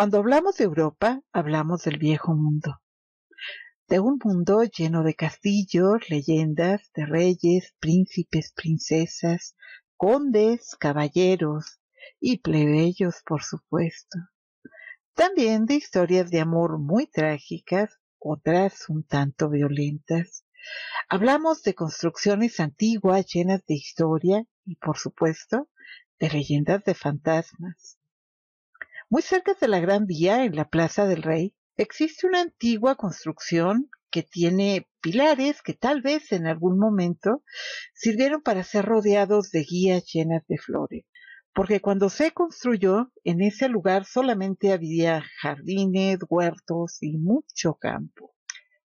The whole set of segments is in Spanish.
Cuando hablamos de Europa, hablamos del viejo mundo, de un mundo lleno de castillos, leyendas, de reyes, príncipes, princesas, condes, caballeros y plebeyos, por supuesto. También de historias de amor muy trágicas, otras un tanto violentas. Hablamos de construcciones antiguas llenas de historia y, por supuesto, de leyendas de fantasmas. Muy cerca de la Gran Vía, en la Plaza del Rey, existe una antigua construcción que tiene pilares que tal vez en algún momento sirvieron para ser rodeados de guías llenas de flores. Porque cuando se construyó, en ese lugar solamente había jardines, huertos y mucho campo.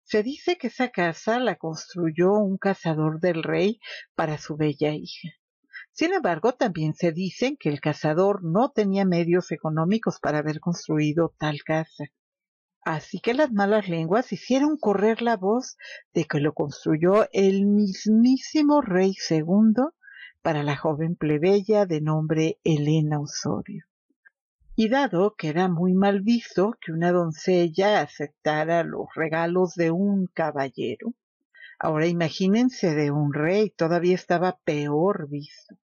Se dice que esa casa la construyó un cazador del rey para su bella hija. Sin embargo, también se dicen que el cazador no tenía medios económicos para haber construido tal casa. Así que las malas lenguas hicieron correr la voz de que lo construyó el mismísimo rey segundo para la joven plebeya de nombre Elena Osorio. Y dado que era muy mal visto que una doncella aceptara los regalos de un caballero, ahora imagínense de un rey, todavía estaba peor visto.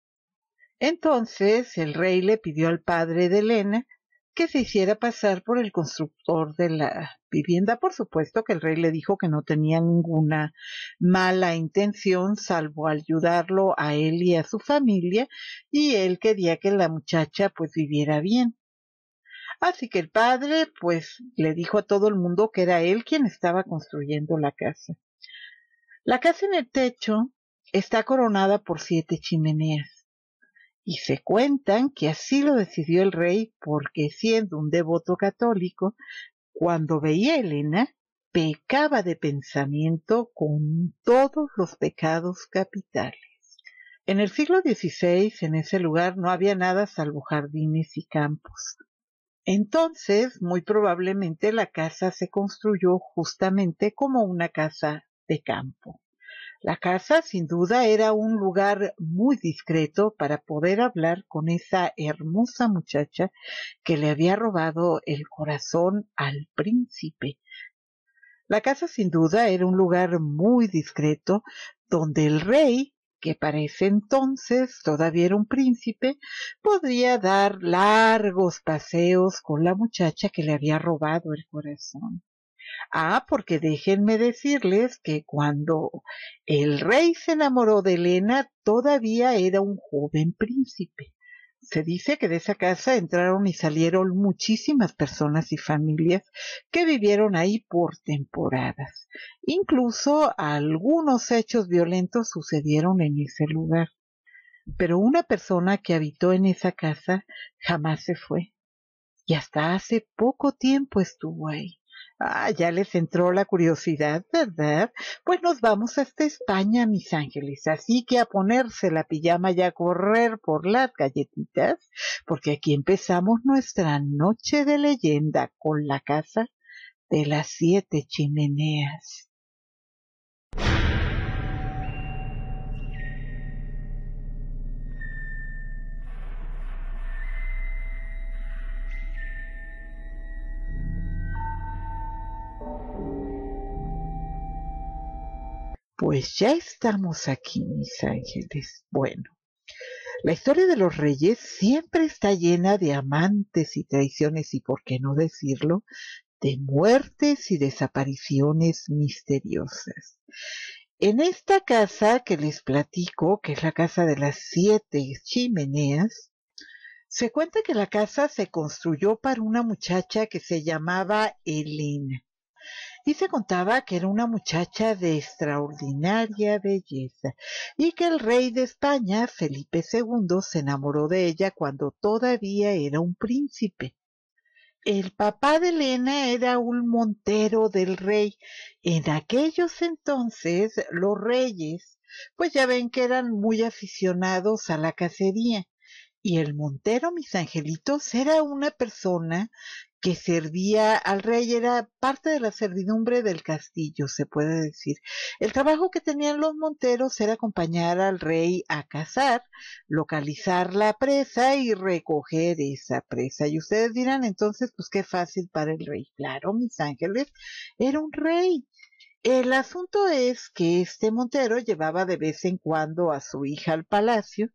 Entonces el rey le pidió al padre de Elena que se hiciera pasar por el constructor de la vivienda. Por supuesto que el rey le dijo que no tenía ninguna mala intención salvo ayudarlo a él y a su familia y él quería que la muchacha pues viviera bien. Así que el padre pues le dijo a todo el mundo que era él quien estaba construyendo la casa. La casa en el techo está coronada por siete chimeneas. Y se cuentan que así lo decidió el rey porque siendo un devoto católico, cuando veía a Elena, pecaba de pensamiento con todos los pecados capitales. En el siglo XVI, en ese lugar no había nada salvo jardines y campos. Entonces, muy probablemente la casa se construyó justamente como una casa de campo. La casa, sin duda, era un lugar muy discreto para poder hablar con esa hermosa muchacha que le había robado el corazón al príncipe. La casa, sin duda, era un lugar muy discreto donde el rey, que para ese entonces todavía era un príncipe, podría dar largos paseos con la muchacha que le había robado el corazón. Ah, porque déjenme decirles que cuando el rey se enamoró de Elena todavía era un joven príncipe. Se dice que de esa casa entraron y salieron muchísimas personas y familias que vivieron ahí por temporadas. Incluso algunos hechos violentos sucedieron en ese lugar. Pero una persona que habitó en esa casa jamás se fue. Y hasta hace poco tiempo estuvo ahí. Ah, ya les entró la curiosidad, ¿verdad? Pues nos vamos hasta España, mis ángeles. Así que a ponerse la pijama y a correr por las galletitas, porque aquí empezamos nuestra noche de leyenda con la casa de las siete chimeneas. Pues ya estamos aquí, mis ángeles. Bueno, la historia de los reyes siempre está llena de amantes y traiciones y, por qué no decirlo, de muertes y desapariciones misteriosas. En esta casa que les platico, que es la casa de las siete chimeneas, se cuenta que la casa se construyó para una muchacha que se llamaba Elena y se contaba que era una muchacha de extraordinaria belleza y que el rey de España, Felipe II, se enamoró de ella cuando todavía era un príncipe. El papá de Elena era un montero del rey. En aquellos entonces los reyes, pues ya ven que eran muy aficionados a la cacería. Y el montero, mis angelitos, era una persona que servía al rey, era parte de la servidumbre del castillo, se puede decir. El trabajo que tenían los monteros era acompañar al rey a cazar, localizar la presa y recoger esa presa. Y ustedes dirán entonces, pues qué fácil para el rey. Claro, mis ángeles, era un rey. El asunto es que este montero llevaba de vez en cuando a su hija al palacio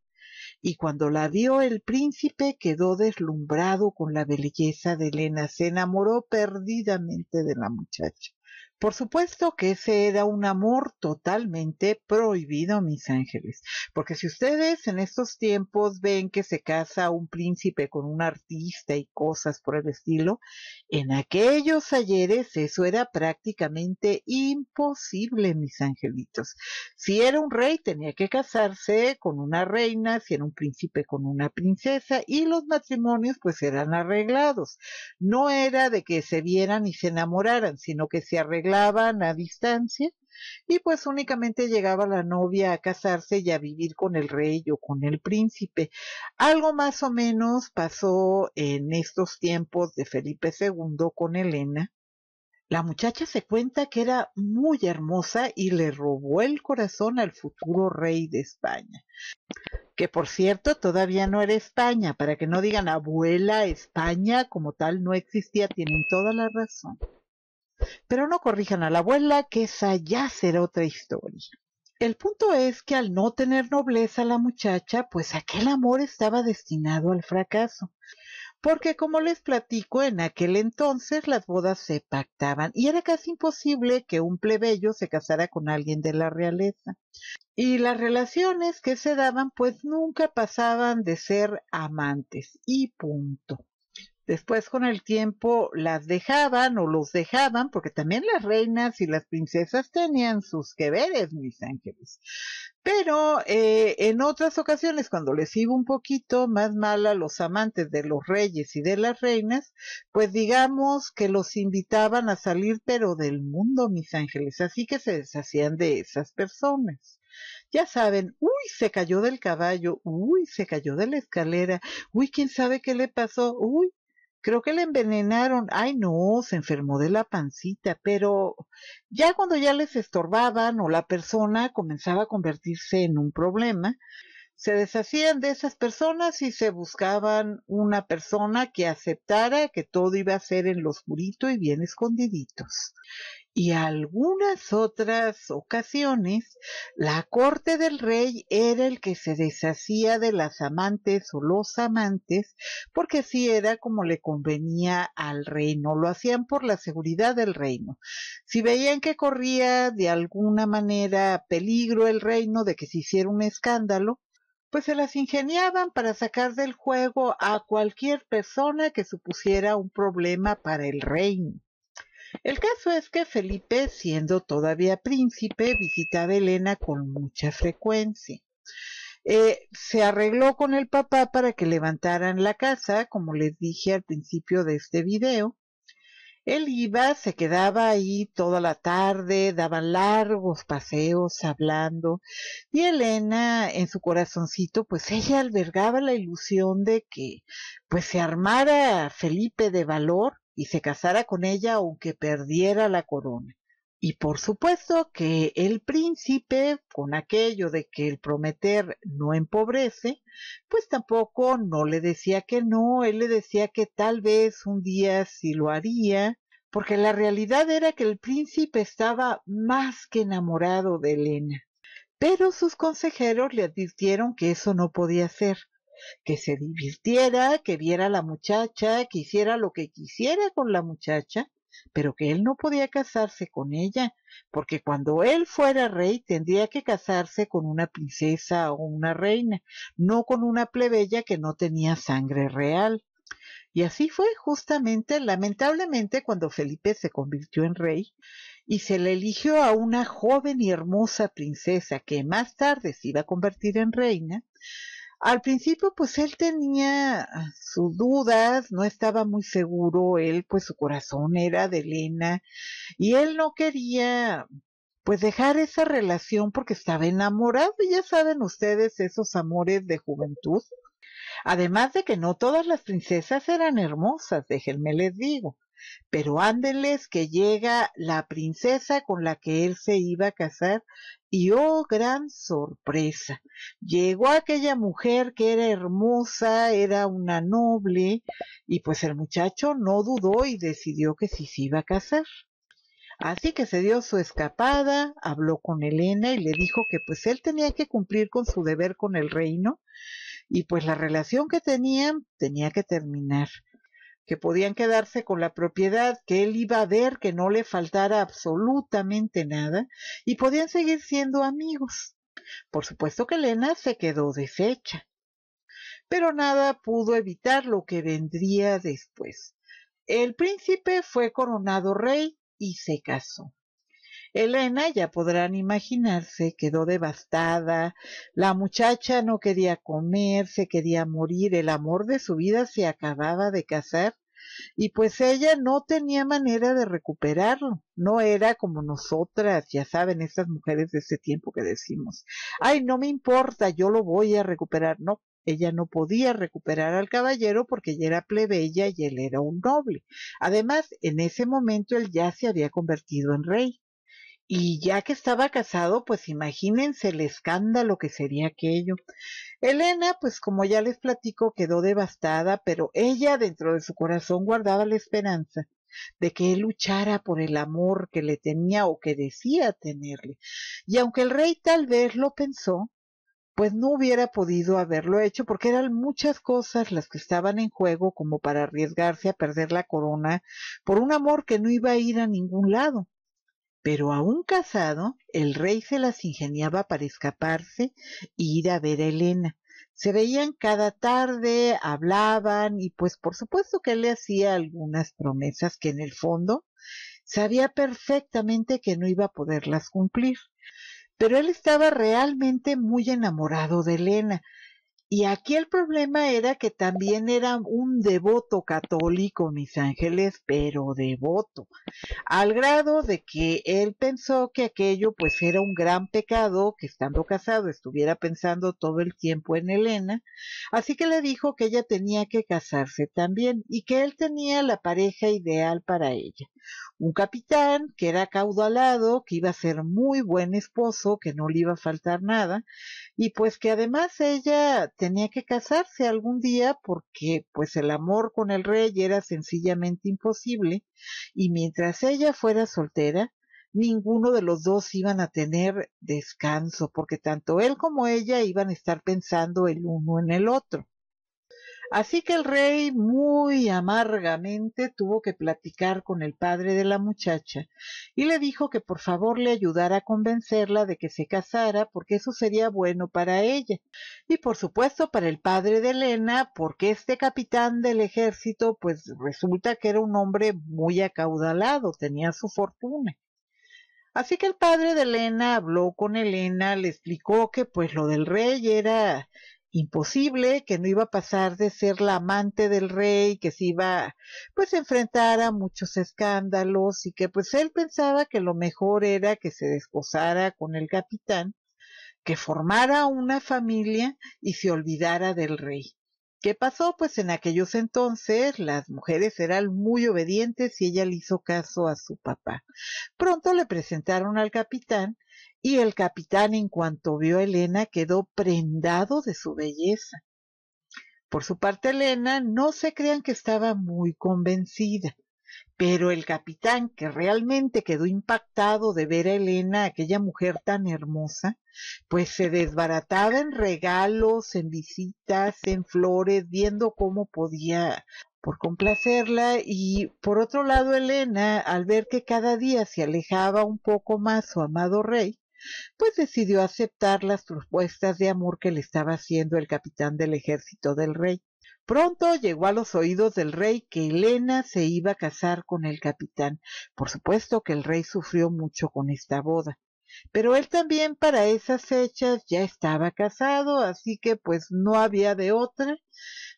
y cuando la vio el príncipe quedó deslumbrado con la belleza de Elena, se enamoró perdidamente de la muchacha. Por supuesto que ese era un amor totalmente prohibido, mis ángeles, porque si ustedes en estos tiempos ven que se casa un príncipe con un artista y cosas por el estilo, en aquellos ayeres eso era prácticamente imposible, mis angelitos. Si era un rey tenía que casarse con una reina, si era un príncipe con una princesa y los matrimonios pues eran arreglados. No era de que se vieran y se enamoraran, sino que se arreglaban a distancia y pues únicamente llegaba la novia a casarse y a vivir con el rey o con el príncipe. Algo más o menos pasó en estos tiempos de Felipe II con Elena. La muchacha se cuenta que era muy hermosa y le robó el corazón al futuro rey de España. Que por cierto todavía no era España, para que no digan abuela España como tal no existía, tienen toda la razón. Pero no corrijan a la abuela, que esa ya será otra historia. El punto es que al no tener nobleza la muchacha, pues aquel amor estaba destinado al fracaso. Porque como les platico, en aquel entonces las bodas se pactaban y era casi imposible que un plebeyo se casara con alguien de la realeza. Y las relaciones que se daban pues nunca pasaban de ser amantes y punto. Después con el tiempo las dejaban o los dejaban, porque también las reinas y las princesas tenían sus que veres, mis ángeles. Pero eh, en otras ocasiones, cuando les iba un poquito más mal a los amantes de los reyes y de las reinas, pues digamos que los invitaban a salir, pero del mundo, mis ángeles. Así que se deshacían de esas personas ya saben, uy, se cayó del caballo, uy, se cayó de la escalera, uy, quién sabe qué le pasó, uy, creo que le envenenaron, ay no, se enfermó de la pancita, pero ya cuando ya les estorbaban o la persona comenzaba a convertirse en un problema, se deshacían de esas personas y se buscaban una persona que aceptara que todo iba a ser en lo oscurito y bien escondiditos y algunas otras ocasiones la corte del rey era el que se deshacía de las amantes o los amantes porque así era como le convenía al reino. Lo hacían por la seguridad del reino. Si veían que corría de alguna manera peligro el reino de que se hiciera un escándalo, pues se las ingeniaban para sacar del juego a cualquier persona que supusiera un problema para el reino. El caso es que Felipe, siendo todavía príncipe, visitaba a Elena con mucha frecuencia. Eh, se arregló con el papá para que levantaran la casa, como les dije al principio de este video. Él iba, se quedaba ahí toda la tarde, daban largos paseos hablando y Elena en su corazoncito pues ella albergaba la ilusión de que pues se armara Felipe de valor y se casara con ella aunque perdiera la corona. Y por supuesto que el príncipe, con aquello de que el prometer no empobrece, pues tampoco no le decía que no, él le decía que tal vez un día sí lo haría, porque la realidad era que el príncipe estaba más que enamorado de Elena. Pero sus consejeros le advirtieron que eso no podía ser, que se divirtiera, que viera la muchacha, que hiciera lo que quisiera con la muchacha, pero que él no podía casarse con ella, porque cuando él fuera rey tendría que casarse con una princesa o una reina, no con una plebeya que no tenía sangre real. Y así fue justamente, lamentablemente, cuando Felipe se convirtió en rey y se le eligió a una joven y hermosa princesa que más tarde se iba a convertir en reina, al principio pues él tenía ah, sus dudas, no estaba muy seguro, él pues su corazón era de Elena y él no quería pues dejar esa relación porque estaba enamorado, ya saben ustedes esos amores de juventud. Además de que no todas las princesas eran hermosas, déjenme les digo pero ándeles que llega la princesa con la que él se iba a casar y oh gran sorpresa. Llegó aquella mujer que era hermosa, era una noble, y pues el muchacho no dudó y decidió que sí se iba a casar. Así que se dio su escapada, habló con Elena y le dijo que pues él tenía que cumplir con su deber con el reino y pues la relación que tenían tenía que terminar que podían quedarse con la propiedad, que él iba a ver que no le faltara absolutamente nada y podían seguir siendo amigos. Por supuesto que Elena se quedó deshecha. Pero nada pudo evitar lo que vendría después. El príncipe fue coronado rey y se casó. Elena, ya podrán imaginarse, quedó devastada, la muchacha no quería comer, se quería morir, el amor de su vida se acababa de casar y pues ella no tenía manera de recuperarlo, no era como nosotras, ya saben, estas mujeres de ese tiempo que decimos, ay, no me importa, yo lo voy a recuperar, no, ella no podía recuperar al caballero porque ella era plebeya y él era un noble. Además, en ese momento él ya se había convertido en rey. Y ya que estaba casado, pues imagínense el escándalo que sería aquello. Elena, pues como ya les platico, quedó devastada, pero ella dentro de su corazón guardaba la esperanza de que él luchara por el amor que le tenía o que decía tenerle. Y aunque el rey tal vez lo pensó, pues no hubiera podido haberlo hecho porque eran muchas cosas las que estaban en juego como para arriesgarse a perder la corona por un amor que no iba a ir a ningún lado. Pero aún casado, el rey se las ingeniaba para escaparse e ir a ver a Elena. Se veían cada tarde, hablaban y pues por supuesto que él le hacía algunas promesas que en el fondo sabía perfectamente que no iba a poderlas cumplir. Pero él estaba realmente muy enamorado de Elena y aquí el problema era que también era un devoto católico, mis ángeles, pero devoto, al grado de que él pensó que aquello pues era un gran pecado que estando casado estuviera pensando todo el tiempo en Elena, así que le dijo que ella tenía que casarse también y que él tenía la pareja ideal para ella, un capitán que era caudalado, que iba a ser muy buen esposo, que no le iba a faltar nada, y pues que además ella tenía que casarse algún día porque pues el amor con el rey era sencillamente imposible, y mientras ella fuera soltera, ninguno de los dos iban a tener descanso, porque tanto él como ella iban a estar pensando el uno en el otro. Así que el rey muy amargamente tuvo que platicar con el padre de la muchacha y le dijo que por favor le ayudara a convencerla de que se casara porque eso sería bueno para ella y por supuesto para el padre de Elena porque este capitán del ejército pues resulta que era un hombre muy acaudalado, tenía su fortuna. Así que el padre de Elena habló con Elena, le explicó que pues lo del rey era imposible, que no iba a pasar de ser la amante del rey, que se iba pues a enfrentar a muchos escándalos y que pues él pensaba que lo mejor era que se desposara con el capitán, que formara una familia y se olvidara del rey. ¿Qué pasó? Pues en aquellos entonces las mujeres eran muy obedientes y ella le hizo caso a su papá. Pronto le presentaron al capitán y el capitán en cuanto vio a Elena quedó prendado de su belleza. Por su parte Elena no se crean que estaba muy convencida. Pero el capitán, que realmente quedó impactado de ver a Elena, aquella mujer tan hermosa, pues se desbarataba en regalos, en visitas, en flores, viendo cómo podía por complacerla y por otro lado Elena, al ver que cada día se alejaba un poco más su amado rey, pues decidió aceptar las propuestas de amor que le estaba haciendo el capitán del ejército del rey. Pronto llegó a los oídos del rey que Elena se iba a casar con el capitán. Por supuesto que el rey sufrió mucho con esta boda. Pero él también para esas fechas ya estaba casado, así que pues no había de otra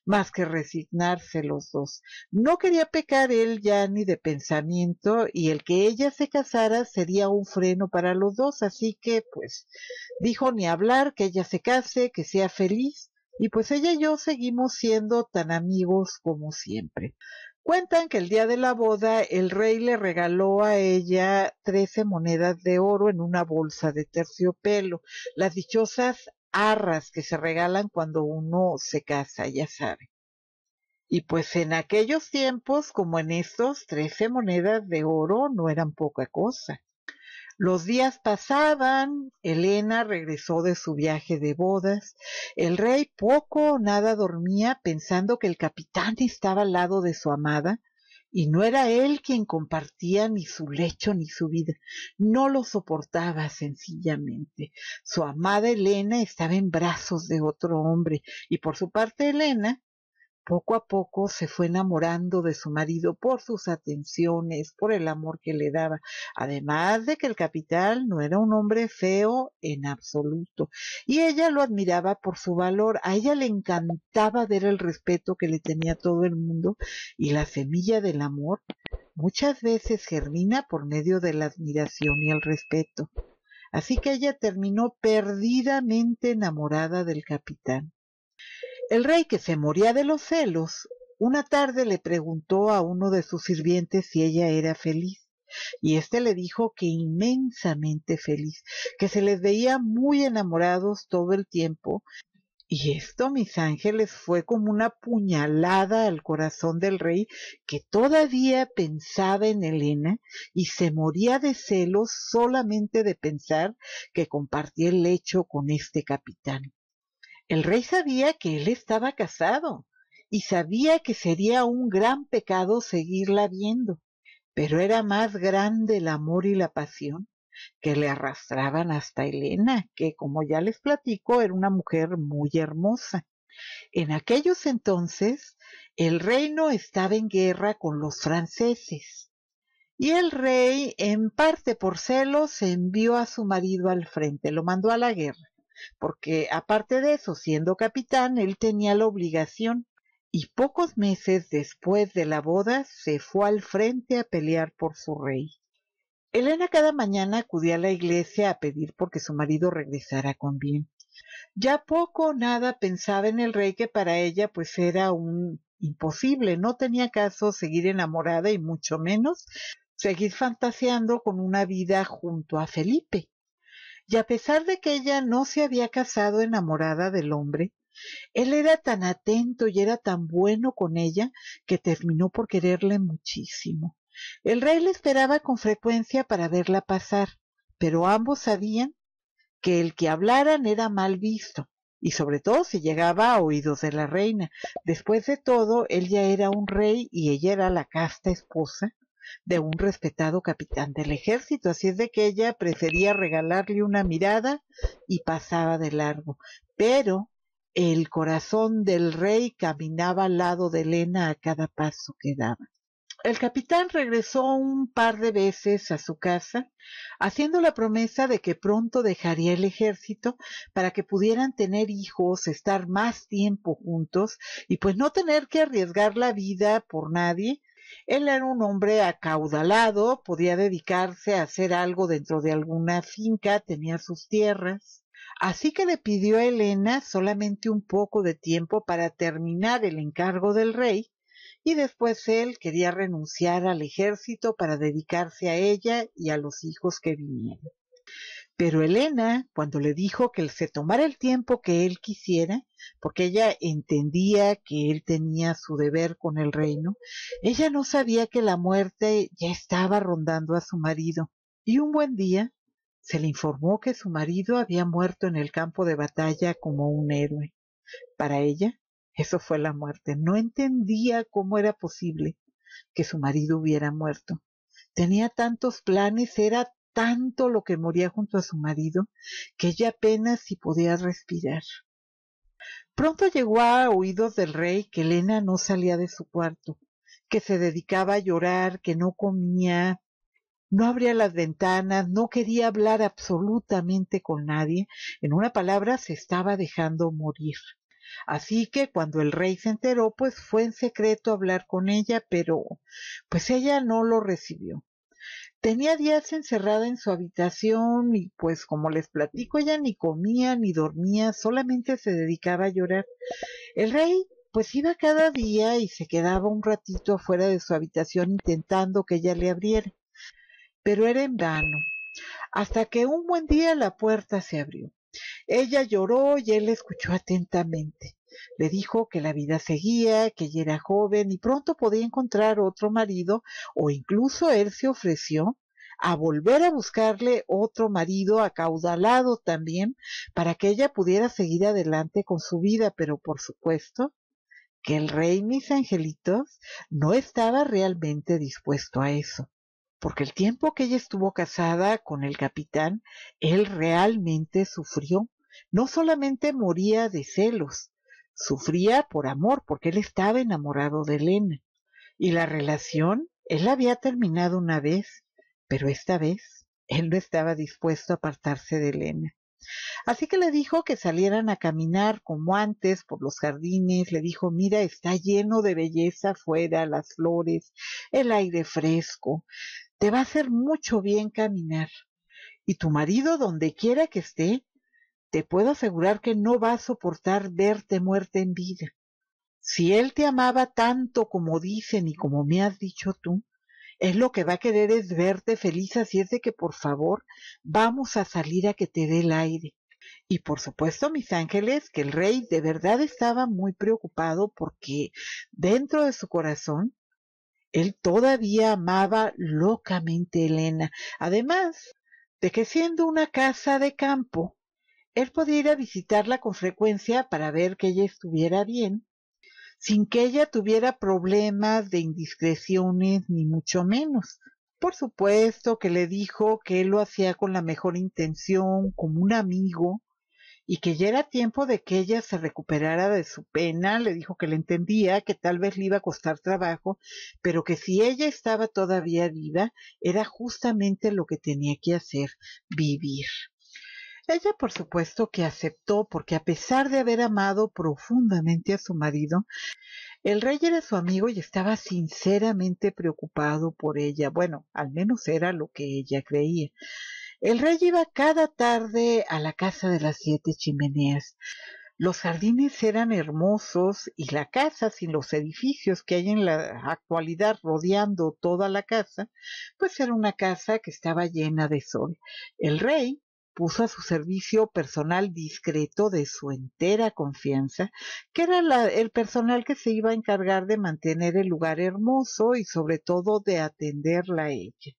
más que resignarse los dos. No quería pecar él ya ni de pensamiento y el que ella se casara sería un freno para los dos, así que pues dijo ni hablar, que ella se case, que sea feliz y pues ella y yo seguimos siendo tan amigos como siempre. Cuentan que el día de la boda el rey le regaló a ella trece monedas de oro en una bolsa de terciopelo, las dichosas arras que se regalan cuando uno se casa, ya sabe. Y pues en aquellos tiempos, como en estos, trece monedas de oro no eran poca cosa. Los días pasaban, Elena regresó de su viaje de bodas, el rey poco o nada dormía pensando que el capitán estaba al lado de su amada, y no era él quien compartía ni su lecho ni su vida. No lo soportaba sencillamente. Su amada Elena estaba en brazos de otro hombre y por su parte Elena poco a poco se fue enamorando de su marido por sus atenciones, por el amor que le daba, además de que el capitán no era un hombre feo en absoluto. Y ella lo admiraba por su valor, a ella le encantaba ver el respeto que le tenía todo el mundo y la semilla del amor muchas veces germina por medio de la admiración y el respeto. Así que ella terminó perdidamente enamorada del capitán el rey, que se moría de los celos, una tarde le preguntó a uno de sus sirvientes si ella era feliz, y éste le dijo que inmensamente feliz, que se les veía muy enamorados todo el tiempo, y esto, mis ángeles, fue como una puñalada al corazón del rey, que todavía pensaba en Elena y se moría de celos solamente de pensar que compartía el lecho con este capitán. El rey sabía que él estaba casado y sabía que sería un gran pecado seguirla viendo, pero era más grande el amor y la pasión que le arrastraban hasta Elena, que como ya les platico era una mujer muy hermosa. En aquellos entonces el reino estaba en guerra con los franceses y el rey, en parte por celos, envió a su marido al frente, lo mandó a la guerra porque aparte de eso, siendo capitán, él tenía la obligación y pocos meses después de la boda se fue al frente a pelear por su rey. Elena cada mañana acudía a la iglesia a pedir porque su marido regresara con bien. Ya poco o nada pensaba en el rey que para ella pues era un imposible, no tenía caso seguir enamorada y mucho menos seguir fantaseando con una vida junto a Felipe y a pesar de que ella no se había casado enamorada del hombre, él era tan atento y era tan bueno con ella que terminó por quererle muchísimo. El rey le esperaba con frecuencia para verla pasar, pero ambos sabían que el que hablaran era mal visto, y sobre todo si llegaba a oídos de la reina. Después de todo, él ya era un rey y ella era la casta esposa de un respetado capitán del ejército, así es de que ella prefería regalarle una mirada y pasaba de largo. Pero el corazón del rey caminaba al lado de Elena a cada paso que daba. El capitán regresó un par de veces a su casa, haciendo la promesa de que pronto dejaría el ejército para que pudieran tener hijos, estar más tiempo juntos y pues no tener que arriesgar la vida por nadie él era un hombre acaudalado, podía dedicarse a hacer algo dentro de alguna finca, tenía sus tierras. Así que le pidió a Elena solamente un poco de tiempo para terminar el encargo del rey, y después él quería renunciar al ejército para dedicarse a ella y a los hijos que vinieron. Pero Elena, cuando le dijo que se tomara el tiempo que él quisiera, porque ella entendía que él tenía su deber con el reino, ella no sabía que la muerte ya estaba rondando a su marido. Y un buen día se le informó que su marido había muerto en el campo de batalla como un héroe. Para ella, eso fue la muerte. No entendía cómo era posible que su marido hubiera muerto. Tenía tantos planes, era tanto lo que moría junto a su marido que ella apenas si podía respirar. Pronto llegó a oídos del rey que Elena no salía de su cuarto, que se dedicaba a llorar, que no comía, no abría las ventanas, no quería hablar absolutamente con nadie, en una palabra se estaba dejando morir. Así que cuando el rey se enteró, pues fue en secreto a hablar con ella, pero pues ella no lo recibió. Tenía días encerrada en su habitación y pues como les platico ella ni comía ni dormía, solamente se dedicaba a llorar. El rey pues iba cada día y se quedaba un ratito afuera de su habitación intentando que ella le abriera, pero era en vano, hasta que un buen día la puerta se abrió. Ella lloró y él escuchó atentamente. Le dijo que la vida seguía, que ella era joven y pronto podía encontrar otro marido o incluso él se ofreció a volver a buscarle otro marido acaudalado también para que ella pudiera seguir adelante con su vida, pero por supuesto que el rey, mis angelitos, no estaba realmente dispuesto a eso, porque el tiempo que ella estuvo casada con el capitán, él realmente sufrió. No solamente moría de celos, Sufría por amor, porque él estaba enamorado de Elena. Y la relación, él había terminado una vez, pero esta vez él no estaba dispuesto a apartarse de Elena. Así que le dijo que salieran a caminar como antes por los jardines, le dijo, mira, está lleno de belleza afuera, las flores, el aire fresco, te va a hacer mucho bien caminar. Y tu marido, donde quiera que esté, te puedo asegurar que no va a soportar verte muerta en vida. Si él te amaba tanto como dicen y como me has dicho tú, es lo que va a querer es verte feliz, así es de que por favor vamos a salir a que te dé el aire. Y por supuesto, mis ángeles, que el rey de verdad estaba muy preocupado porque dentro de su corazón él todavía amaba locamente a Elena. Además de que siendo una casa de campo, él podía ir a visitarla con frecuencia para ver que ella estuviera bien, sin que ella tuviera problemas de indiscreciones ni mucho menos. Por supuesto que le dijo que él lo hacía con la mejor intención, como un amigo, y que ya era tiempo de que ella se recuperara de su pena, le dijo que le entendía, que tal vez le iba a costar trabajo, pero que si ella estaba todavía viva, era justamente lo que tenía que hacer, vivir. Ella por supuesto que aceptó porque a pesar de haber amado profundamente a su marido, el rey era su amigo y estaba sinceramente preocupado por ella. Bueno, al menos era lo que ella creía. El rey iba cada tarde a la casa de las siete chimeneas. Los jardines eran hermosos y la casa, sin los edificios que hay en la actualidad rodeando toda la casa, pues era una casa que estaba llena de sol. El rey puso a su servicio personal discreto de su entera confianza, que era el personal que se iba a encargar de mantener el lugar hermoso y sobre todo de atenderla a ella.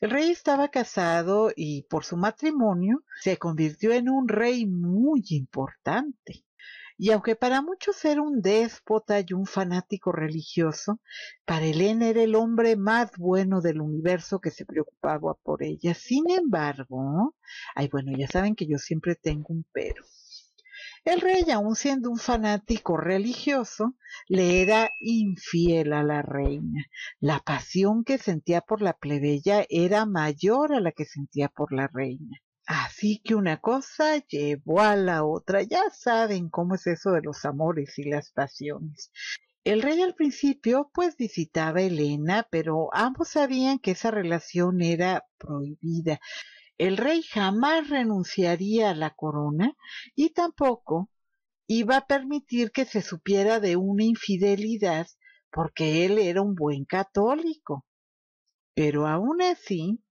El rey estaba casado y por su matrimonio se convirtió en un rey muy importante. Y aunque para muchos era un déspota y un fanático religioso, para Elena era el hombre más bueno del universo que se preocupaba por ella. Sin embargo, ay bueno, ya saben que yo siempre tengo un pero. El rey, aun siendo un fanático religioso, le era infiel a la reina. La pasión que sentía por la plebeya era mayor a la que sentía por la reina. Así que una cosa llevó a la otra. Ya saben cómo es eso de los amores y las pasiones. El rey al principio pues visitaba a Elena, pero ambos sabían que esa relación era prohibida. El rey jamás renunciaría a la corona y tampoco iba a permitir que se supiera de una infidelidad porque él era un buen católico. Pero aún así,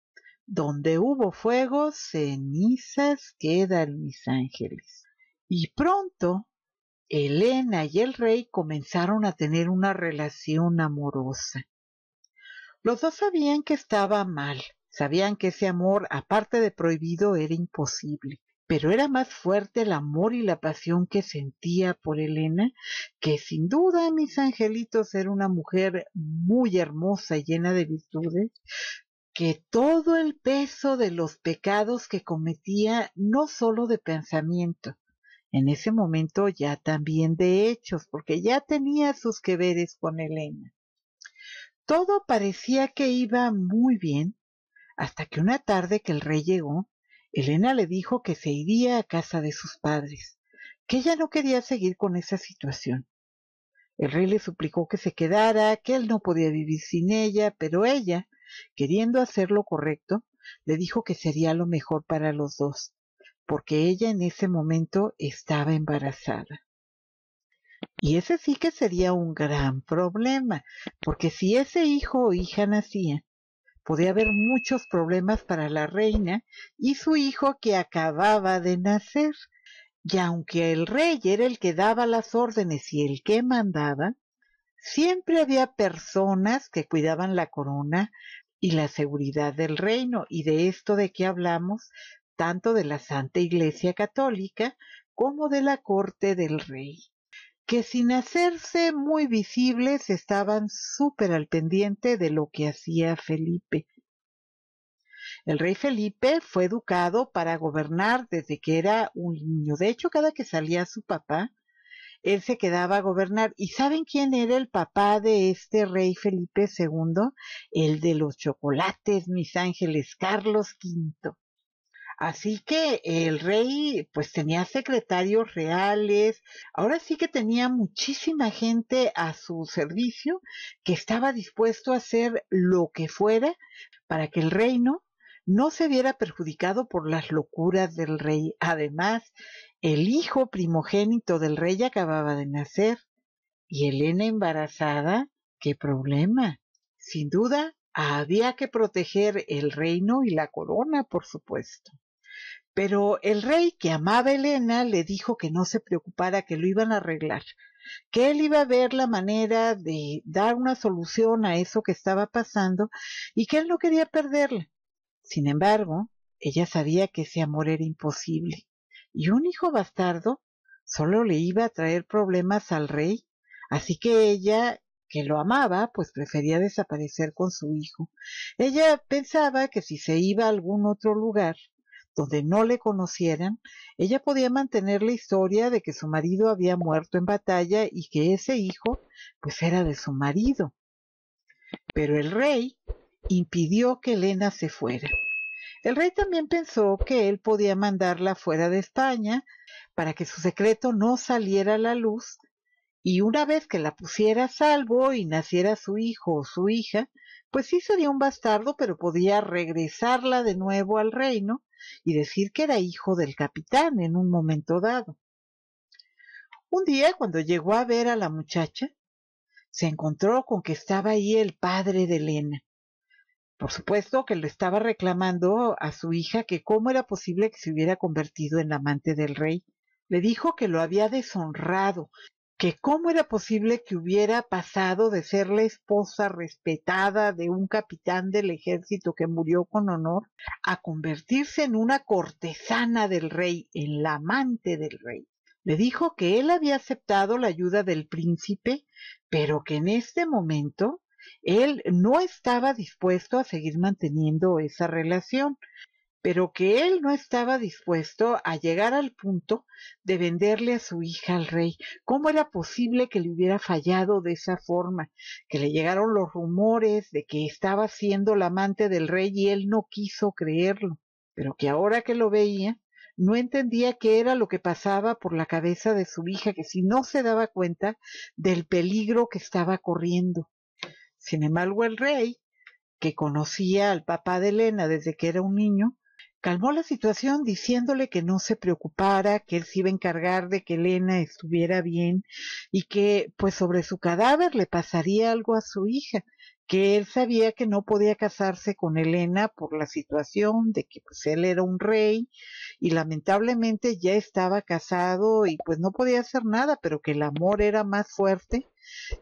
donde hubo fuego, cenizas quedan, mis Ángeles. Y pronto, Elena y el rey comenzaron a tener una relación amorosa. Los dos sabían que estaba mal, sabían que ese amor, aparte de prohibido, era imposible, pero era más fuerte el amor y la pasión que sentía por Elena, que sin duda, mis angelitos, era una mujer muy hermosa, y llena de virtudes, que todo el peso de los pecados que cometía, no solo de pensamiento, en ese momento ya también de hechos, porque ya tenía sus que veres con Elena. Todo parecía que iba muy bien, hasta que una tarde que el rey llegó, Elena le dijo que se iría a casa de sus padres, que ella no quería seguir con esa situación. El rey le suplicó que se quedara, que él no podía vivir sin ella, pero ella, Queriendo hacer lo correcto, le dijo que sería lo mejor para los dos, porque ella en ese momento estaba embarazada. Y ese sí que sería un gran problema, porque si ese hijo o hija nacía, podía haber muchos problemas para la reina y su hijo que acababa de nacer. Y aunque el rey era el que daba las órdenes y el que mandaba, siempre había personas que cuidaban la corona, y la seguridad del reino. Y de esto de que hablamos, tanto de la Santa Iglesia Católica como de la corte del rey, que sin hacerse muy visibles estaban súper al pendiente de lo que hacía Felipe. El rey Felipe fue educado para gobernar desde que era un niño. De hecho, cada que salía su papá, él se quedaba a gobernar. ¿Y saben quién era el papá de este rey Felipe II? El de los chocolates, mis ángeles, Carlos V. Así que el rey pues tenía secretarios reales, ahora sí que tenía muchísima gente a su servicio que estaba dispuesto a hacer lo que fuera para que el reino no se viera perjudicado por las locuras del rey. Además, el hijo primogénito del rey acababa de nacer y Elena embarazada, qué problema. Sin duda, había que proteger el reino y la corona, por supuesto. Pero el rey, que amaba a Elena, le dijo que no se preocupara, que lo iban a arreglar, que él iba a ver la manera de dar una solución a eso que estaba pasando y que él no quería perderla. Sin embargo, ella sabía que ese amor era imposible y un hijo bastardo solo le iba a traer problemas al rey, así que ella, que lo amaba, pues prefería desaparecer con su hijo. Ella pensaba que si se iba a algún otro lugar, donde no le conocieran, ella podía mantener la historia de que su marido había muerto en batalla y que ese hijo pues era de su marido. Pero el rey impidió que Elena se fuera. El rey también pensó que él podía mandarla fuera de España para que su secreto no saliera a la luz y una vez que la pusiera a salvo y naciera su hijo o su hija, pues sí sería un bastardo, pero podía regresarla de nuevo al reino y decir que era hijo del capitán en un momento dado. Un día, cuando llegó a ver a la muchacha, se encontró con que estaba ahí el padre de Elena. Por supuesto que le estaba reclamando a su hija que cómo era posible que se hubiera convertido en amante del rey. Le dijo que lo había deshonrado, que cómo era posible que hubiera pasado de ser la esposa respetada de un capitán del ejército que murió con honor a convertirse en una cortesana del rey, en la amante del rey. Le dijo que él había aceptado la ayuda del príncipe, pero que en este momento él no estaba dispuesto a seguir manteniendo esa relación, pero que él no estaba dispuesto a llegar al punto de venderle a su hija al rey. ¿Cómo era posible que le hubiera fallado de esa forma? Que le llegaron los rumores de que estaba siendo la amante del rey y él no quiso creerlo, pero que ahora que lo veía, no entendía qué era lo que pasaba por la cabeza de su hija, que si no se daba cuenta del peligro que estaba corriendo. Sin embargo, el rey, que conocía al papá de Elena desde que era un niño, calmó la situación diciéndole que no se preocupara, que él se iba a encargar de que Elena estuviera bien y que, pues sobre su cadáver le pasaría algo a su hija, que él sabía que no podía casarse con Elena por la situación de que pues él era un rey y lamentablemente ya estaba casado y pues no podía hacer nada, pero que el amor era más fuerte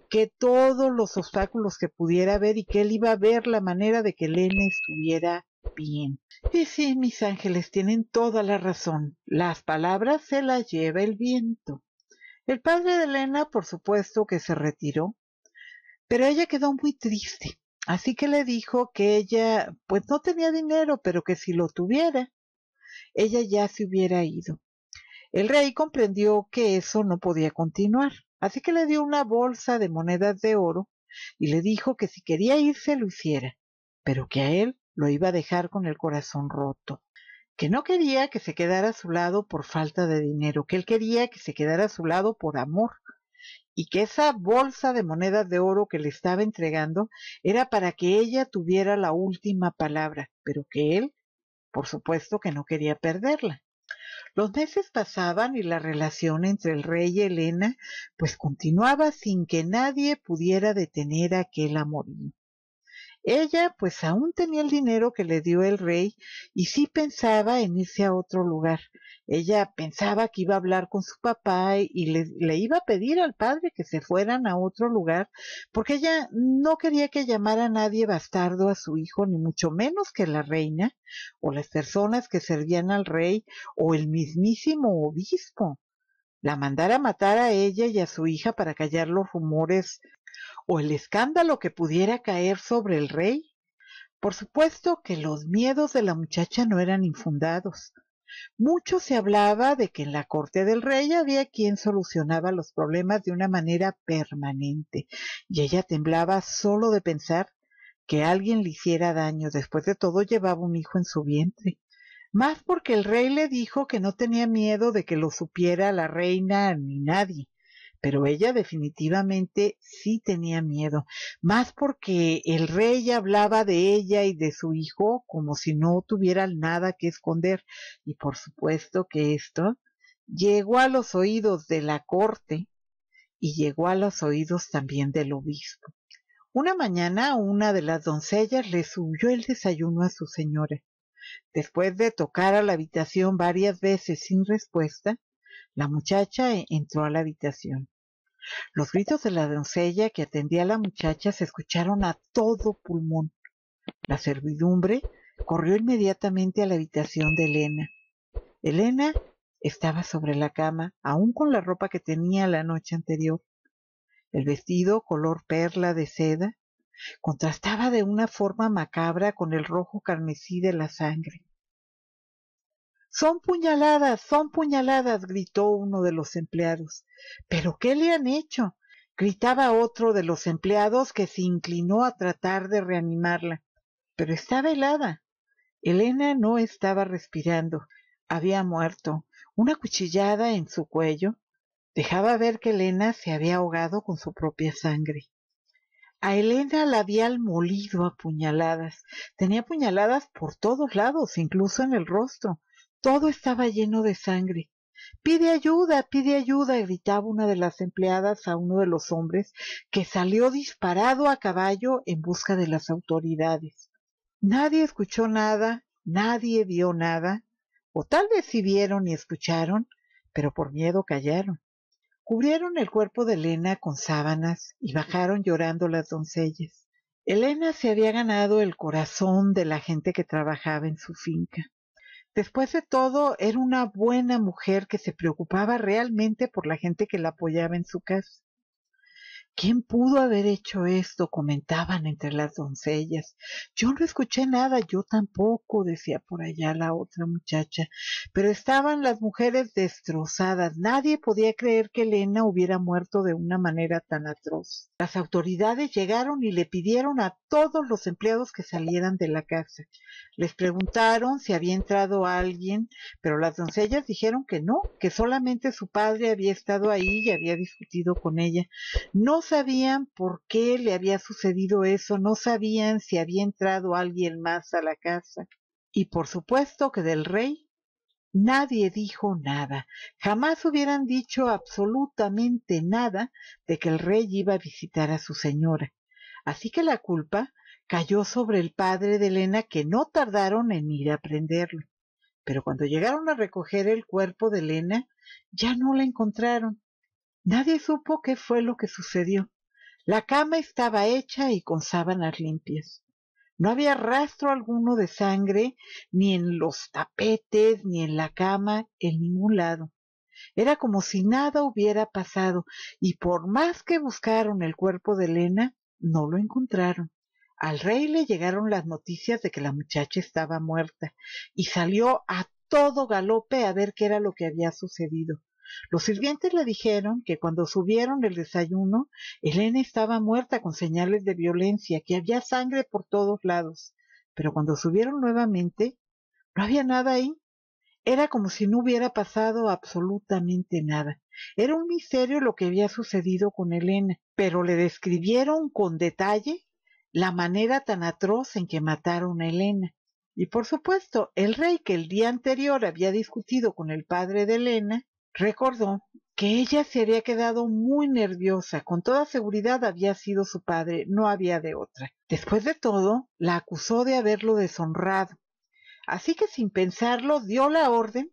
que todos los obstáculos que pudiera haber y que él iba a ver la manera de que Elena estuviera bien. Y sí, mis ángeles tienen toda la razón. Las palabras se las lleva el viento. El padre de Elena, por supuesto, que se retiró pero ella quedó muy triste, así que le dijo que ella pues no tenía dinero, pero que si lo tuviera, ella ya se hubiera ido. El rey comprendió que eso no podía continuar, así que le dio una bolsa de monedas de oro y le dijo que si quería irse lo hiciera, pero que a él lo iba a dejar con el corazón roto, que no quería que se quedara a su lado por falta de dinero, que él quería que se quedara a su lado por amor, y que esa bolsa de monedas de oro que le estaba entregando era para que ella tuviera la última palabra, pero que él, por supuesto que no quería perderla. Los meses pasaban y la relación entre el rey y Elena pues continuaba sin que nadie pudiera detener aquel amor ella pues aún tenía el dinero que le dio el rey y sí pensaba en irse a otro lugar. Ella pensaba que iba a hablar con su papá y le, iba a pedir al padre que se fueran a otro lugar porque ella no quería que llamara a nadie bastardo a su hijo, ni mucho menos que la reina o las personas que servían al rey o el mismísimo obispo la mandara matar a ella y a su hija para callar los rumores o el escándalo que pudiera caer sobre el rey. Por supuesto que los miedos de la muchacha no eran infundados. Mucho se hablaba de que en la corte del rey había quien solucionaba los problemas de una manera permanente, y ella temblaba solo de pensar que alguien le hiciera daño. Después de todo llevaba un hijo en su vientre. Más porque el rey le dijo que no tenía miedo de que lo supiera la reina ni nadie pero ella definitivamente sí tenía miedo, más porque el rey hablaba de ella y de su hijo como si no tuviera nada que esconder, y por supuesto que esto llegó a los oídos de la corte y llegó a los oídos también del obispo. Una mañana una de las doncellas le subió el desayuno a su señora. Después de tocar a la habitación varias veces sin respuesta, la muchacha e-, entró a la habitación. Los gritos de la doncella que atendía a la muchacha se escucharon a todo pulmón. La servidumbre corrió inmediatamente a la habitación de Elena. Elena estaba sobre la cama, aún con la ropa que tenía la noche anterior. El vestido color perla de seda contrastaba de una forma macabra con el rojo carmesí de la sangre. Son puñaladas, son puñaladas, gritó uno de los empleados. ¿Pero qué le han hecho? gritaba otro de los empleados que se inclinó a tratar de reanimarla. Pero estaba helada. Elena no estaba respirando. Había muerto. Una cuchillada en su cuello dejaba ver que Elena se había ahogado con su propia sangre. A Elena la había molido a puñaladas. Tenía puñaladas por todos lados, incluso en el rostro. Todo estaba lleno de sangre. Pide ayuda, pide ayuda, gritaba una de las empleadas a uno de los hombres, que salió disparado a caballo en busca de las autoridades. Nadie escuchó nada, nadie vio nada, o tal vez sí vieron y escucharon, pero por miedo callaron. Cubrieron el cuerpo de Elena con sábanas y bajaron llorando las doncellas. Elena se había ganado el corazón de la gente que trabajaba en su finca. Después de todo, era una buena mujer que se preocupaba realmente por la gente que la apoyaba en su casa. ¿Quién pudo haber hecho esto? comentaban entre las doncellas. Yo no escuché nada, yo tampoco, decía por allá la otra muchacha. Pero estaban las mujeres destrozadas. Nadie podía creer que Elena hubiera muerto de una manera tan atroz. Las autoridades llegaron y le pidieron a todos los empleados que salieran de la casa. Les preguntaron si había entrado alguien, pero las doncellas dijeron que no, que solamente su padre había estado ahí y había discutido con ella. No sabían por qué le había sucedido eso, no sabían si había entrado alguien más a la casa. Y por supuesto que del rey nadie dijo nada. Jamás hubieran dicho absolutamente nada de que el rey iba a visitar a su señora. Así que la culpa cayó sobre el padre de Elena, que no tardaron en ir a prenderlo. Pero cuando llegaron a recoger el cuerpo de Elena, ya no la encontraron. Nadie supo qué fue lo que sucedió. La cama estaba hecha y con sábanas limpias. No había rastro alguno de sangre, ni en los tapetes, ni en la cama, en ningún lado. Era como si nada hubiera pasado, y por más que buscaron el cuerpo de Elena, no lo encontraron. Al rey le llegaron las noticias de que la muchacha estaba muerta, y salió a todo galope a ver qué era lo que había sucedido. Los sirvientes le dijeron que cuando subieron el desayuno, Elena estaba muerta con señales de violencia, que había sangre por todos lados. Pero cuando subieron nuevamente, no había nada ahí. Era como si no hubiera pasado absolutamente nada. Era un misterio lo que había sucedido con Elena, pero le describieron con detalle la manera tan atroz en que mataron a Elena. Y por supuesto, el rey que el día anterior había discutido con el padre de Elena, Recordó que ella se había quedado muy nerviosa. Con toda seguridad había sido su padre, no había de otra. Después de todo, la acusó de haberlo deshonrado. Así que sin pensarlo dio la orden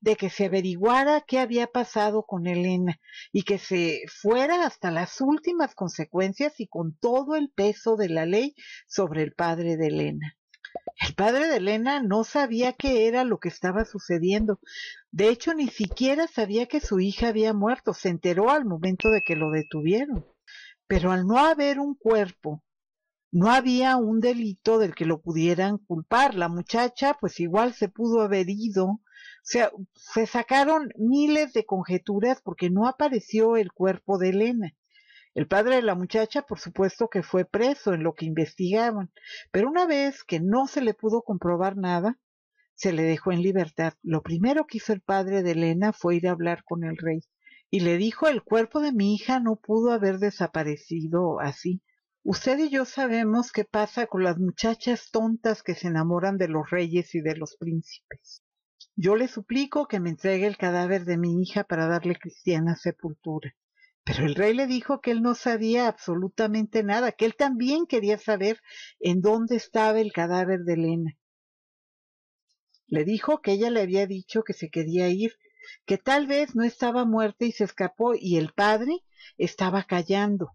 de que se averiguara qué había pasado con Elena y que se fuera hasta las últimas consecuencias y con todo el peso de la ley sobre el padre de Elena. El padre de Elena no sabía qué era lo que estaba sucediendo. De hecho, ni siquiera sabía que su hija había muerto. Se enteró al momento de que lo detuvieron. Pero al no haber un cuerpo, no había un delito del que lo pudieran culpar. La muchacha, pues igual se pudo haber ido. se sacaron miles de conjeturas porque no apareció el cuerpo de Elena. El padre de la muchacha, por supuesto que fue preso en lo que investigaban, pero una vez que no se le pudo comprobar nada, se le dejó en libertad. Lo primero que hizo el padre de Elena fue ir a hablar con el rey y le dijo el cuerpo de mi hija no pudo haber desaparecido así. Usted y yo sabemos qué pasa con las muchachas tontas que se enamoran de los reyes y de los príncipes. Yo le suplico que me entregue el cadáver de mi hija para darle cristiana sepultura. Pero el rey le dijo que él no sabía absolutamente nada, que él también quería saber en dónde estaba el cadáver de Elena. Le dijo que ella le había dicho que se quería ir, que tal vez no estaba muerta y se escapó y el padre estaba callando.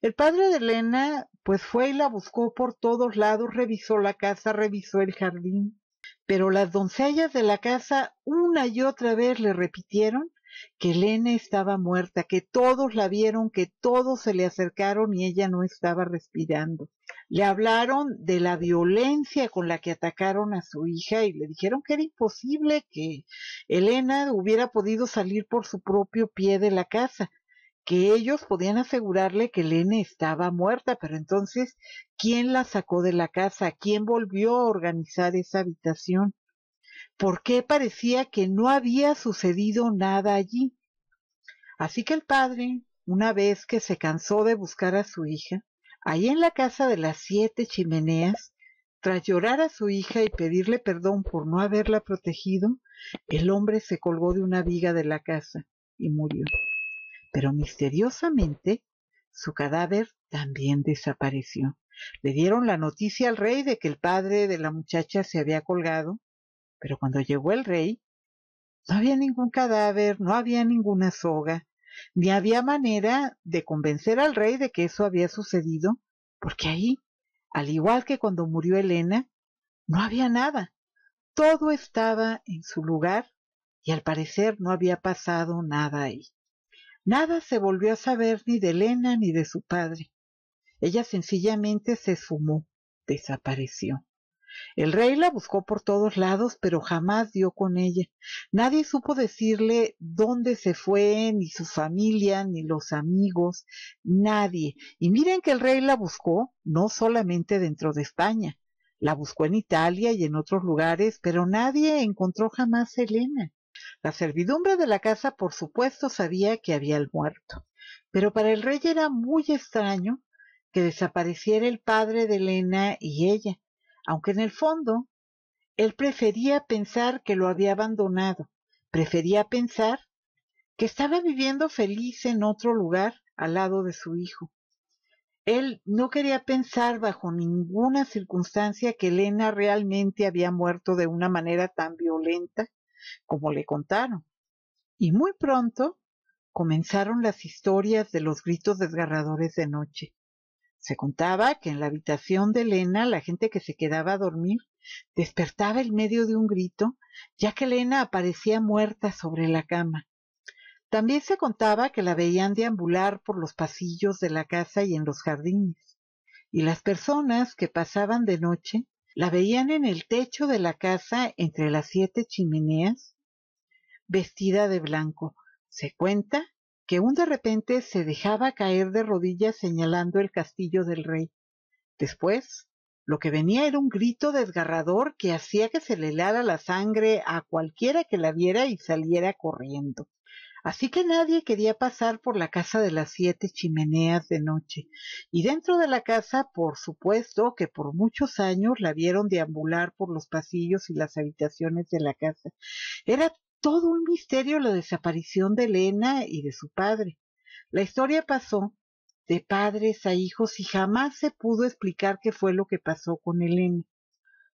El padre de Elena pues fue y la buscó por todos lados, revisó la casa, revisó el jardín. Pero las doncellas de la casa una y otra vez le repitieron que Elena estaba muerta, que todos la vieron, que todos se le acercaron y ella no estaba respirando. Le hablaron de la violencia con la que atacaron a su hija y le dijeron que era imposible que Elena hubiera podido salir por su propio pie de la casa que ellos podían asegurarle que Elena estaba muerta, pero entonces, ¿quién la sacó de la casa? ¿Quién volvió a organizar esa habitación? porque parecía que no había sucedido nada allí. Así que el padre, una vez que se cansó de buscar a su hija, ahí en la casa de las siete chimeneas, tras llorar a su hija y pedirle perdón por no haberla protegido, el hombre se colgó de una viga de la casa y murió. Pero misteriosamente su cadáver también desapareció. Le dieron la noticia al rey de que el padre de la muchacha se había colgado pero cuando llegó el rey, no había ningún cadáver, no había ninguna soga, ni había manera de convencer al rey de que eso había sucedido, porque ahí, al igual que cuando murió Elena, no había nada. Todo estaba en su lugar y al parecer no había pasado nada ahí. Nada se volvió a saber ni de Elena ni de su padre. Ella sencillamente se sumó, desapareció. El rey la buscó por todos lados, pero jamás dio con ella. Nadie supo decirle dónde se fue, ni su familia, ni los amigos, nadie. Y miren que el rey la buscó no solamente dentro de España, la buscó en Italia y en otros lugares, pero nadie encontró jamás a Elena. La servidumbre de la casa, por supuesto, sabía que había el muerto, pero para el rey era muy extraño que desapareciera el padre de Elena y ella, aunque en el fondo él prefería pensar que lo había abandonado, prefería pensar que estaba viviendo feliz en otro lugar al lado de su hijo. Él no quería pensar bajo ninguna circunstancia que Elena realmente había muerto de una manera tan violenta como le contaron. Y muy pronto comenzaron las historias de los gritos desgarradores de noche. Se contaba que en la habitación de Elena la gente que se quedaba a dormir despertaba en medio de un grito, ya que Elena aparecía muerta sobre la cama. También se contaba que la veían deambular por los pasillos de la casa y en los jardines, y las personas que pasaban de noche la veían en el techo de la casa entre las siete chimeneas, vestida de blanco. Se cuenta que un de repente se dejaba caer de rodillas señalando el castillo del rey. Después, lo que venía era un grito desgarrador que hacía que se le helara la sangre a cualquiera que la viera y saliera corriendo. Así que nadie quería pasar por la casa de las siete chimeneas de noche, y dentro de la casa, por supuesto que por muchos años la vieron deambular por los pasillos y las habitaciones de la casa. Era todo un misterio la desaparición de Elena y de su padre. La historia pasó de padres a hijos y jamás se pudo explicar qué fue lo que pasó con Elena.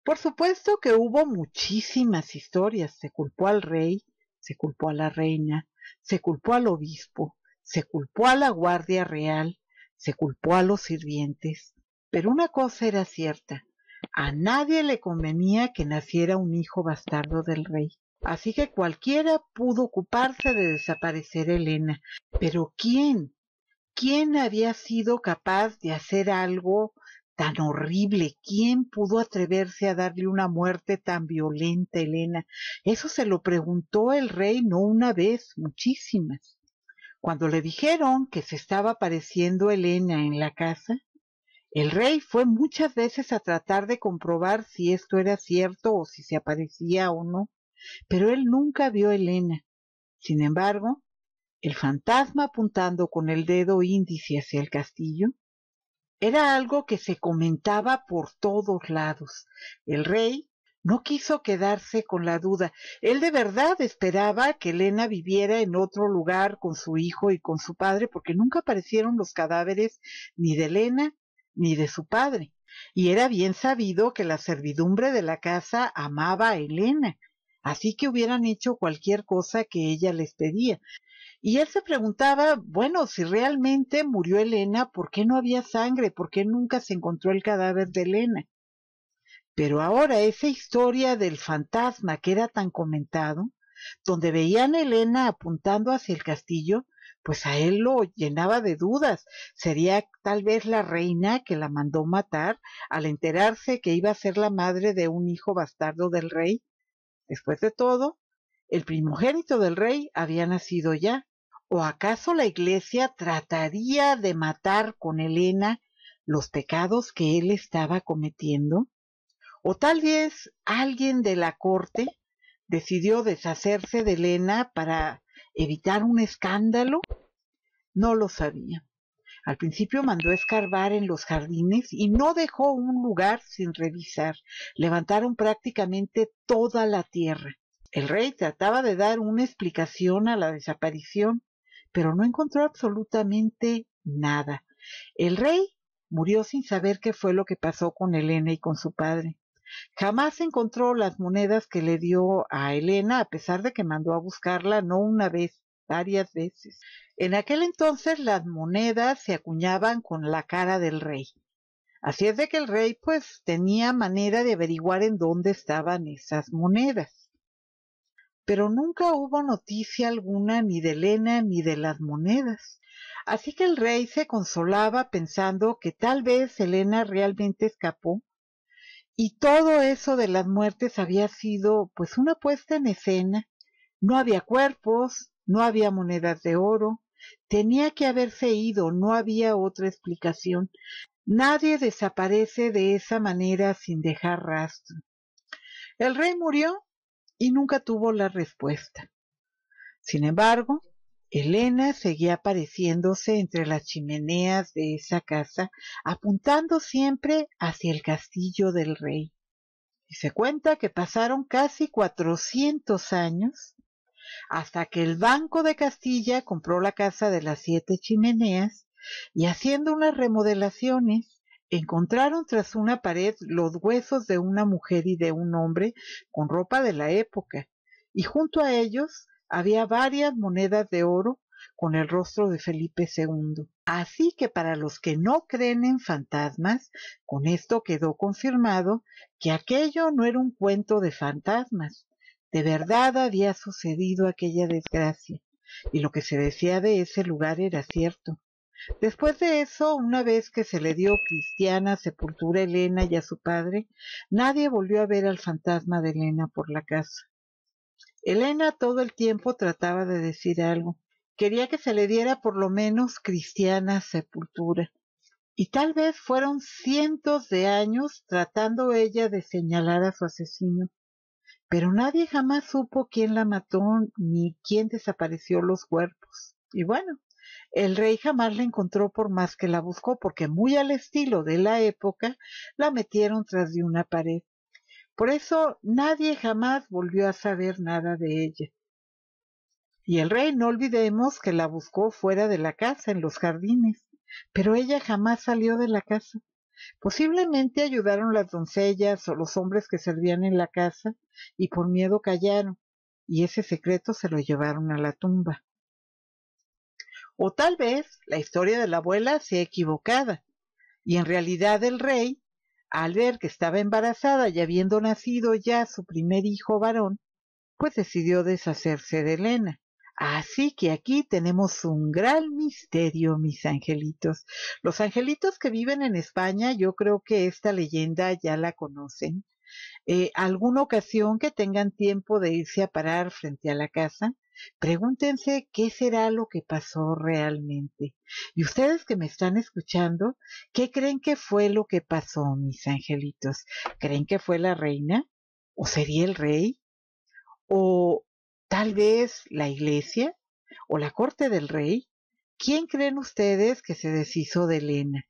Por supuesto que hubo muchísimas historias. Se culpó al rey, se culpó a la reina, se culpó al obispo, se culpó a la guardia real, se culpó a los sirvientes. Pero una cosa era cierta, a nadie le convenía que naciera un hijo bastardo del rey. Así que cualquiera pudo ocuparse de desaparecer Elena. Pero ¿quién? ¿Quién había sido capaz de hacer algo tan horrible? ¿Quién pudo atreverse a darle una muerte tan violenta a Elena? Eso se lo preguntó el rey no una vez, muchísimas. Cuando le dijeron que se estaba apareciendo Elena en la casa, el rey fue muchas veces a tratar de comprobar si esto era cierto o si se aparecía o no pero él nunca vio a Elena. Sin embargo, el fantasma apuntando con el dedo índice hacia el castillo era algo que se comentaba por todos lados. El rey no quiso quedarse con la duda. Él de verdad esperaba que Elena viviera en otro lugar con su hijo y con su padre, porque nunca aparecieron los cadáveres ni de Elena ni de su padre. Y era bien sabido que la servidumbre de la casa amaba a Elena así que hubieran hecho cualquier cosa que ella les pedía. Y él se preguntaba, bueno, si realmente murió Elena, ¿por qué no había sangre? ¿Por qué nunca se encontró el cadáver de Elena? Pero ahora esa historia del fantasma que era tan comentado, donde veían a Elena apuntando hacia el castillo, pues a él lo llenaba de dudas. Sería tal vez la reina que la mandó matar al enterarse que iba a ser la madre de un hijo bastardo del rey. Después de todo, el primogénito del rey había nacido ya. ¿O acaso la iglesia trataría de matar con Elena los pecados que él estaba cometiendo? ¿O tal vez alguien de la corte decidió deshacerse de Elena para evitar un escándalo? No lo sabía. Al principio mandó escarbar en los jardines y no dejó un lugar sin revisar. Levantaron prácticamente toda la tierra. El rey trataba de dar una explicación a la desaparición, pero no encontró absolutamente nada. El rey murió sin saber qué fue lo que pasó con Elena y con su padre. Jamás encontró las monedas que le dio a Elena, a pesar de que mandó a buscarla no una vez, varias veces. En aquel entonces las monedas se acuñaban con la cara del rey. Así es de que el rey pues tenía manera de averiguar en dónde estaban esas monedas. Pero nunca hubo noticia alguna ni de Elena ni de las monedas. Así que el rey se consolaba pensando que tal vez Elena realmente escapó y todo eso de las muertes había sido pues una puesta en escena. No había cuerpos, no había monedas de oro, tenía que haberse ido, no había otra explicación. Nadie desaparece de esa manera sin dejar rastro. El rey murió y nunca tuvo la respuesta. Sin embargo, Elena seguía apareciéndose entre las chimeneas de esa casa, apuntando siempre hacia el castillo del rey. Y se cuenta que pasaron casi cuatrocientos años hasta que el Banco de Castilla compró la casa de las siete chimeneas y haciendo unas remodelaciones encontraron tras una pared los huesos de una mujer y de un hombre con ropa de la época, y junto a ellos había varias monedas de oro con el rostro de Felipe II. Así que para los que no creen en fantasmas, con esto quedó confirmado que aquello no era un cuento de fantasmas, de verdad había sucedido aquella desgracia, y lo que se decía de ese lugar era cierto. Después de eso, una vez que se le dio cristiana sepultura a Elena y a su padre, nadie volvió a ver al fantasma de Elena por la casa. Elena todo el tiempo trataba de decir algo. Quería que se le diera por lo menos cristiana sepultura. Y tal vez fueron cientos de años tratando ella de señalar a su asesino pero nadie jamás supo quién la mató ni quién desapareció los cuerpos. Y bueno, el rey jamás la encontró por más que la buscó, porque muy al estilo de la época, la metieron tras de una pared. Por eso nadie jamás volvió a saber nada de ella. Y el rey, no olvidemos que la buscó fuera de la casa, en los jardines, pero ella jamás salió de la casa. Posiblemente ayudaron las doncellas o los hombres que servían en la casa y por miedo callaron, y ese secreto se lo llevaron a la tumba. O tal vez la historia de la abuela sea equivocada, y en realidad el rey, al ver que estaba embarazada y habiendo nacido ya su primer hijo varón, pues decidió deshacerse de Elena. Así que aquí tenemos un gran misterio, mis angelitos. Los angelitos que viven en España, yo creo que esta leyenda ya la conocen. Eh, alguna ocasión que tengan tiempo de irse a parar frente a la casa, pregúntense qué será lo que pasó realmente. Y ustedes que me están escuchando, ¿qué creen que fue lo que pasó, mis angelitos? ¿Creen que fue la reina? ¿O sería el rey? ¿O Tal vez la iglesia o la corte del rey. ¿Quién creen ustedes que se deshizo de Elena?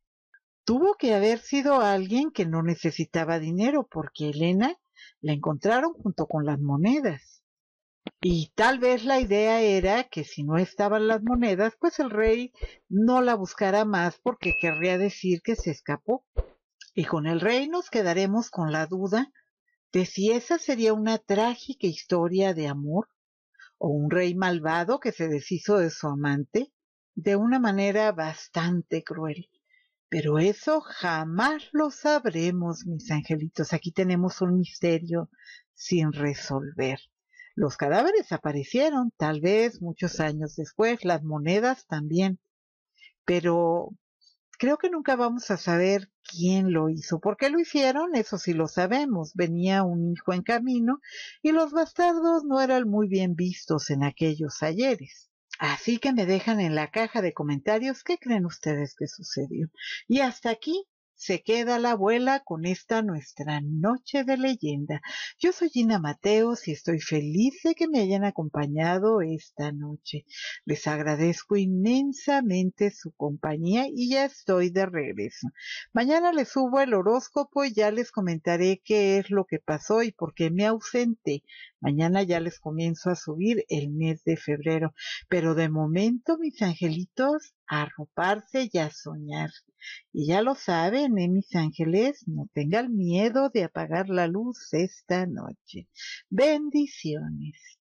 Tuvo que haber sido alguien que no necesitaba dinero porque Elena la encontraron junto con las monedas. Y tal vez la idea era que si no estaban las monedas, pues el rey no la buscara más porque querría decir que se escapó. Y con el rey nos quedaremos con la duda de si esa sería una trágica historia de amor o un rey malvado que se deshizo de su amante de una manera bastante cruel. Pero eso jamás lo sabremos, mis angelitos. Aquí tenemos un misterio sin resolver. Los cadáveres aparecieron, tal vez muchos años después, las monedas también. Pero Creo que nunca vamos a saber quién lo hizo. ¿Por qué lo hicieron? Eso sí lo sabemos. Venía un hijo en camino y los bastardos no eran muy bien vistos en aquellos ayeres. Así que me dejan en la caja de comentarios qué creen ustedes que sucedió. Y hasta aquí se queda la abuela con esta nuestra noche de leyenda. Yo soy Gina Mateos y estoy feliz de que me hayan acompañado esta noche. Les agradezco inmensamente su compañía y ya estoy de regreso. Mañana les subo el horóscopo y ya les comentaré qué es lo que pasó y por qué me ausenté. Mañana ya les comienzo a subir el mes de febrero. Pero de momento, mis angelitos, a arroparse y a soñar. Y ya lo saben, mis ángeles, no tengan miedo de apagar la luz esta noche. Bendiciones.